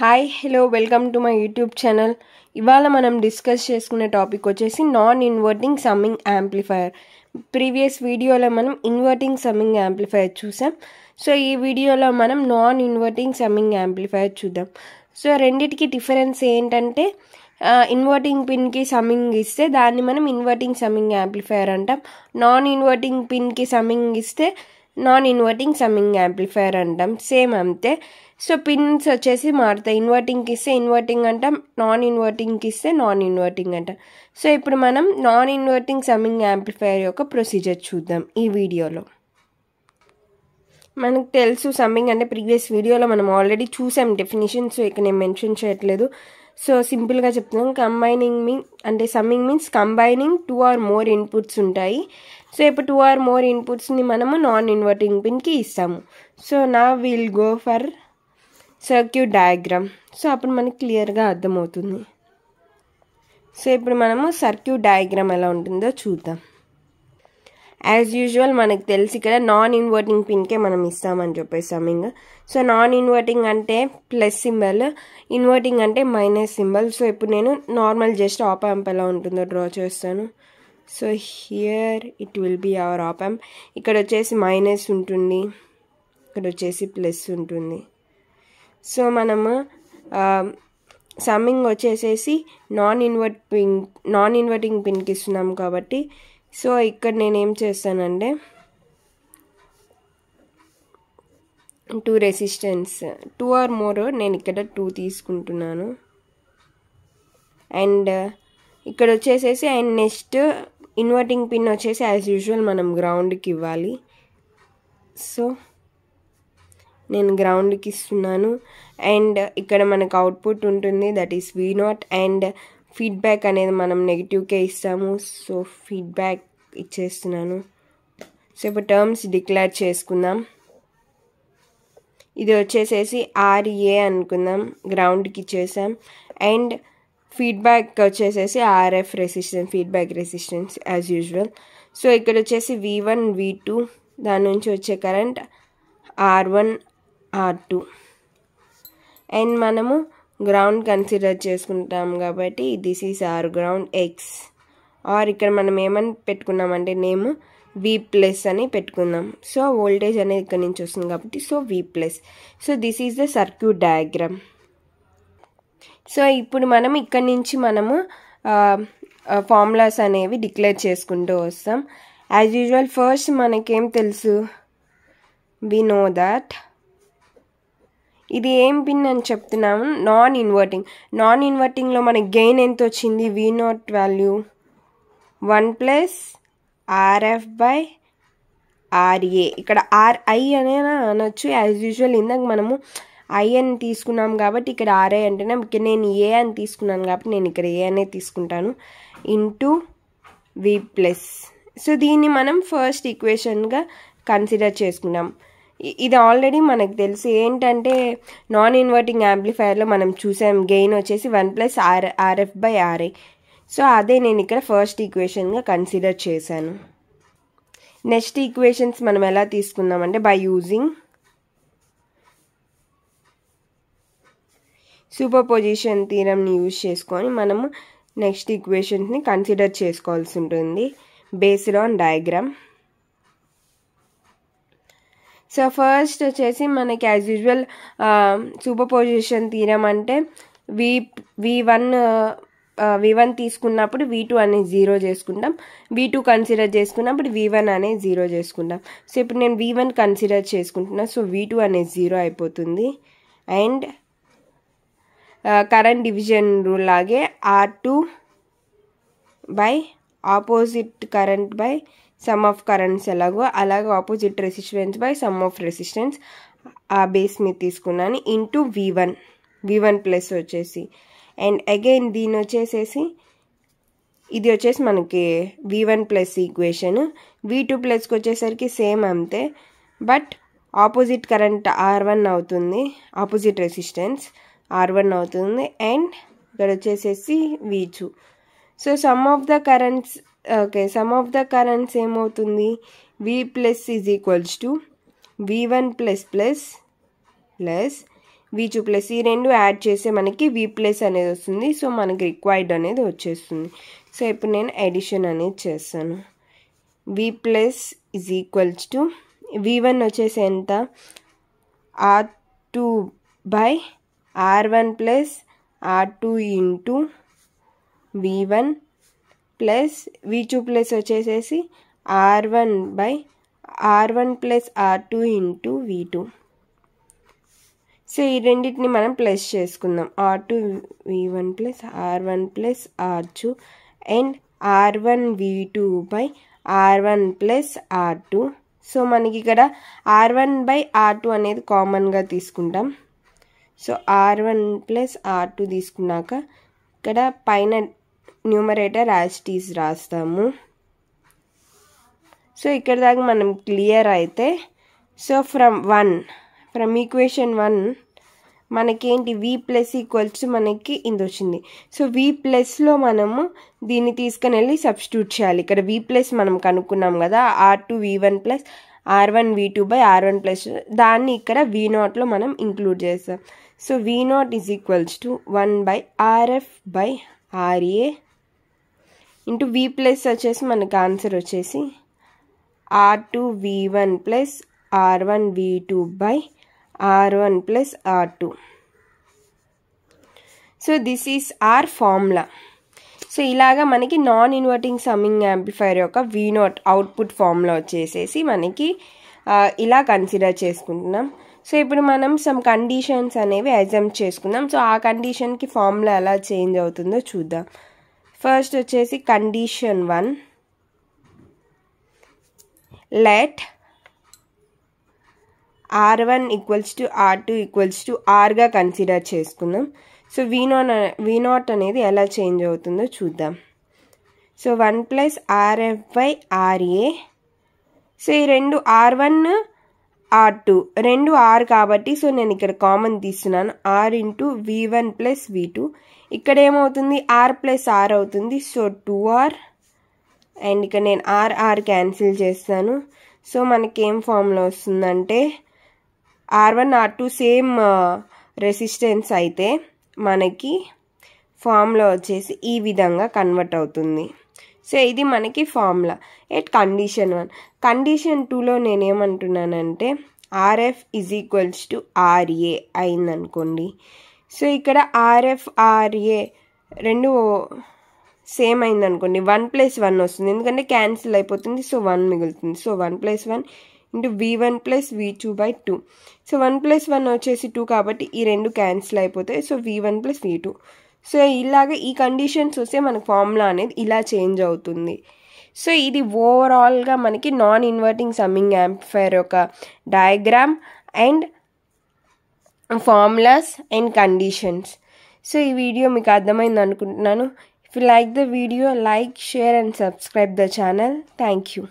hi hello welcome to my YouTube channel ఇవాళ మనం discuss చేసుకునే టాపిక్ వచ్చేసి non inverting summing amplifier previous వీడియోలో మనం ఇన్వర్టింగ్ సమ్మింగ్ యాంప్లిఫైయర్ చూసాం సో ఈ వీడియోలో మనం నాన్ ఇన్వర్టింగ్ సమ్మింగ్ యాంప్లిఫైయర్ చూద్దాం సో రెండిటికి డిఫరెన్స్ ఏంటంటే ఇన్వర్టింగ్ పిన్కి సమ్మింగ్ ఇస్తే దాన్ని మనం ఇన్వర్టింగ్ సమ్మింగ్ యాంప్లిఫైయర్ అంటాం నాన్ ఇన్వర్టింగ్ పిన్కి సమ్మింగ్ ఇస్తే నాన్ ఇన్వర్టింగ్ సమ్మింగ్ యాంప్లిఫైయర్ అంటాం సేమ్ అంతే సో పిన్స్ వచ్చేసి మారుతాయి ఇన్వర్టింగ్కి ఇస్తే ఇన్వర్టింగ్ అంటాం నాన్ ఇన్వర్టింగ్కి ఇస్తే నాన్ ఇన్వర్టింగ్ అంటాం సో ఇప్పుడు మనం నాన్ ఇన్వర్టింగ్ సమ్మింగ్ యాంప్లిఫైయర్ యొక్క ప్రొసీజర్ చూద్దాం ఈ వీడియోలో మనకు తెలుసు సమ్మింగ్ అంటే ప్రీవియస్ వీడియోలో మనం ఆల్రెడీ చూసాం డెఫినేషన్ సో ఇక నేను మెన్షన్ చేయట్లేదు సో సింపుల్గా చెప్తున్నాం కంబైనింగ్ మీన్ అంటే summing means combining two or more inputs ఉంటాయి సో ఇప్పుడు టూ ఆర్ మోర్ ఇన్పుట్స్ని మనము నాన్ ఇన్వర్టింగ్ పిన్కి ఇస్తాము so now will go for circuit diagram so అప్పుడు మనకి క్లియర్గా అర్థమవుతుంది సో ఇప్పుడు మనము సర్క్యూట్ డయాగ్రామ్ ఎలా ఉంటుందో చూద్దాం యాజ్ యూజువల్ మనకు తెలిసి ఇక్కడ నాన్ ఇన్వర్టింగ్ పిన్కే మనం ఇస్తామని చెప్పే సమ్మింగ్ సో నాన్ ఇన్వర్టింగ్ అంటే ప్లస్ సింబల్ ఇన్వర్టింగ్ అంటే మైనస్ సింబల్ సో ఇప్పుడు నేను నార్మల్ జస్ట్ ఆప్ యాంప్ ఎలా ఉంటుందో డ్రా చేస్తాను so here it will be our op amp ఇక్కడ వచ్చేసి మైనస్ ఉంటుంది ఇక్కడ వచ్చేసి ప్లస్ ఉంటుంది సో మనము సమ్మింగ్ వచ్చేసేసి non invert pin non inverting పిన్కి ఇస్తున్నాం కాబట్టి సో ఇక్కడ నేనేం చేస్తానంటే two resistance two or more నేను ఇక్కడ టూ తీసుకుంటున్నాను అండ్ ఇక్కడ వచ్చేసేసి అండ్ నెక్స్ట్ ఇన్వర్టింగ్ పిన్ వచ్చేసి యాజ్ యూజువల్ మనం గ్రౌండ్కి ఇవ్వాలి సో నేను గ్రౌండ్కి ఇస్తున్నాను అండ్ ఇక్కడ మనకు అవుట్పుట్ ఉంటుంది that is V naught and feedback అనేది మనం నెగిటివ్కే ఇస్తాము సో ఫీడ్బ్యాక్ ఇచ్చేస్తున్నాను సో ఇప్పుడు టర్మ్స్ డిక్లేర్ చేసుకుందాం ఇది వచ్చేసేసి ఆర్ఏ అనుకుందాం గ్రౌండ్కి ఇచ్చేసాం అండ్ ఫీడ్బ్యాక్ వచ్చేసేసి R F resistance feedback resistance as usual so ఇక్కడ వచ్చేసి వి వన్ వి టూ దాని నుంచి వచ్చే current R one R two and మనము గ్రౌండ్ కన్సిడర్ చేసుకుంటాం కాబట్టి this is our ground X R ఇక్కడ మనం ఏమని పెట్టుకున్నామంటే నేమ్ వి ప్లస్ అని పెట్టుకుందాం సో వోల్టేజ్ అనేది ఇక్కడ నుంచి వస్తుంది కాబట్టి so V plus so this is the circuit diagram so ఇప్పుడు మనం ఇక్కడ నుంచి మనము ఫార్ములాస్ అనేవి డిక్లేర్ చేసుకుంటూ వస్తాం యాజ్ యూజువల్ ఫస్ట్ మనకేం తెలుసు వి నో దాట్ ఇది ఏం పిన్ అని చెప్తున్నాము నాన్ ఇన్వర్టింగ్ నాన్ ఇన్వర్టింగ్లో మన గెయిన్ ఎంత వచ్చింది V naught value one plus R F by R A ఇక్కడ ఆర్ఐ అనే అనొచ్చు యాజ్ యూజువల్ ఇందాక మనము ఐ అని తీసుకున్నాం కాబట్టి ఇక్కడ ఆర్ఐ అంటేనే ఇక్కడ నేను ఏ అని తీసుకున్నాను కాబట్టి నేను ఇక్కడ ఏ అనే తీసుకుంటాను ఇంటూ వి ప్లస్ సో దీన్ని మనం ఫస్ట్ ఈక్వేషన్గా కన్సిడర్ చేసుకున్నాం ఇది ఆల్రెడీ మనకు తెలుసు ఏంటంటే నాన్ ఇన్వర్టింగ్ యాంప్లిఫైర్లో మనం చూసాం గెయిన్ వచ్చేసి one plus R R F by R I so అదే నేను ఇక్కడ ఫస్ట్ ఈక్వేషన్గా కన్సిడర్ చేశాను నెక్స్ట్ ఈక్వేషన్స్ మనం ఎలా తీసుకుందామంటే బై యూజింగ్ సూపర్ పొజిషన్ తీరంని యూజ్ చేసుకొని మనము నెక్స్ట్ ఈక్వేషన్స్ని కన్సిడర్ చేసుకోవాల్సి ఉంటుంది based on diagram so first వచ్చేసి మనకి యాజ్ యూజువల్ సూపర్ పొజిషన్ తీరం అంటే వి వి వన్ వి వన్ తీసుకున్నప్పుడు వి టూ అనేది జీరో చేసుకుంటాం వి టూ కన్సిడర్ చేసుకున్నప్పుడు వి వన్ అనేది జీరో చేసుకుంటాం సో ఇప్పుడు నేను వి వన్ కన్సిడర్ చేసుకుంటున్నా సో వి టూ అనేది జీరో అయిపోతుంది అండ్ కరెంట్ డివిజన్ రూల్ లాగే R two by opposite current by sum of currents ఎలాగో అలాగే opposite resistance by sum of resistance ఆ బేస్ మీద తీసుకున్నాను into V one V one plus వచ్చేసి అండ్ అగైన్ దీని వచ్చేసేసి ఇది వచ్చేసి మనకి V one plus equation V two ప్లస్కి వచ్చేసరికి సేమ్ అంతే but opposite current R one అవుతుంది ఆపోజిట్ రెసిస్టెన్స్ ఆర్ వన్ అవుతుంది అండ్ ఇక్కడ వచ్చేసేసి which so sum of the currents okay sum of the currents ఏమవుతుంది V plus is equals to V one plus plus plus V two plus ఈ రెండు add చేస్తే మనకి వి plus అనేది వస్తుంది సో మనకి రిక్వైర్డ్ అనేది వచ్చేస్తుంది సో ఇప్పుడు నేను ఎడిషన్ అనేది చేస్తాను V plus is equals to V one వచ్చేసి ఎంత R two by R one plus R two into V one plus V two plus వచ్చేసేసి R one by R one plus R two into V two so ఈ రెండింటిని మనం plus చేసుకుందాం R two V one plus R one plus R two and R one V two by R one plus R two so మనకి ఇక్కడ are one by R two అనేది కామన్గా తీసుకుంటాం so R one plus R two తీసుకున్నాక ఇక్కడ పైన numerator as it is రాస్తాము so ఇక్కడ దాకా మనం క్లియర్ అయితే so from one from equation one మనకేంటి వి ప్లస్ ఈక్వల్స్ మనకి ఇది వచ్చింది సో వి ప్లస్లో మనము దీన్ని తీసుకుని వెళ్ళి సబ్స్టిట్యూట్ చేయాలి ఇక్కడ వి ప్లస్ మనం కనుక్కున్నాం కదా R two V one plus R one V two by R one plus దాన్ని ఇక్కడ వి నాట్లో మనం ఇంక్లూడ్ చేస్తాం so V naught is equals to one by R F by R A into V plus వచ్చేసి మనకు ఆన్సర్ వచ్చేసి R two V one plus R one V two by R one plus R two so this is our formula so ఇలాగా మనకి non inverting summing amplifier యొక్క వి not output formula వచ్చేసేసి మనకి ఇలా consider చేసుకుంటున్నాం సో ఇప్పుడు మనం సమ్ కండిషన్స్ అనేవి అజమ్ చేసుకుందాం సో ఆ కండిషన్కి ఫార్ములా ఎలా చేంజ్ అవుతుందో చూద్దాం ఫస్ట్ వచ్చేసి condition one let R one equals to R two equals to ఆర్గా కన్సిడర్ చేసుకుందాం సో వీ నాట్ నాట్ అనేది ఎలా చేంజ్ అవుతుందో చూద్దాం so one plus R F by R A so ఈ రెండు ఆర్ వన్ ఆర్ టూ రెండు ఆర్ కాబట్టి సో నేను ఇక్కడ కామన్ తీస్తున్నాను R into V one plus V two ఇక్కడ ఏమవుతుంది ఆర్ ప్లస్ ఆర్ అవుతుంది సో టూ ఆర్ అండ్ ఇక్కడ నేను ఆర్ ఆర్ క్యాన్సిల్ చేస్తాను సో మనకి ఏం ఫామ్లో వస్తుందంటే R one R two same resistance అయితే మనకి ఫామ్లో వచ్చేసి ఈ విధంగా కన్వర్ట్ అవుతుంది సో ఇది మనకి formula at condition one condition టూలో నేనేమంటున్నానంటే R F is equals to R A అయిందనుకోండి సో ఇక్కడ ఆర్ఎఫ్ఆర్ఏ రెండు సేమ్ అయింది అనుకోండి వన్ ప్లస్ వన్ వస్తుంది ఎందుకంటే క్యాన్సిల్ అయిపోతుంది సో వన్ మిగులుతుంది so one plus one into V one plus V two by two so one plus one వచ్చేసి టూ కాబట్టి ఈ రెండు క్యాన్సిల్ అయిపోతాయి so V one plus V two so ఇలాగ ఈ కండిషన్స్ వస్తే మనకు ఫార్ములా అనేది ఇలా చేంజ్ అవుతుంది సో ఇది ఓవరాల్గా మనకి నాన్ ఇన్వర్టింగ్ సమ్మింగ్ యాంప్ఫైర్ యొక్క diagram and formulas and conditions so ఈ వీడియో మీకు అర్థమైంది అనుకుంటున్నాను if you like the video like share and subscribe the channel thank you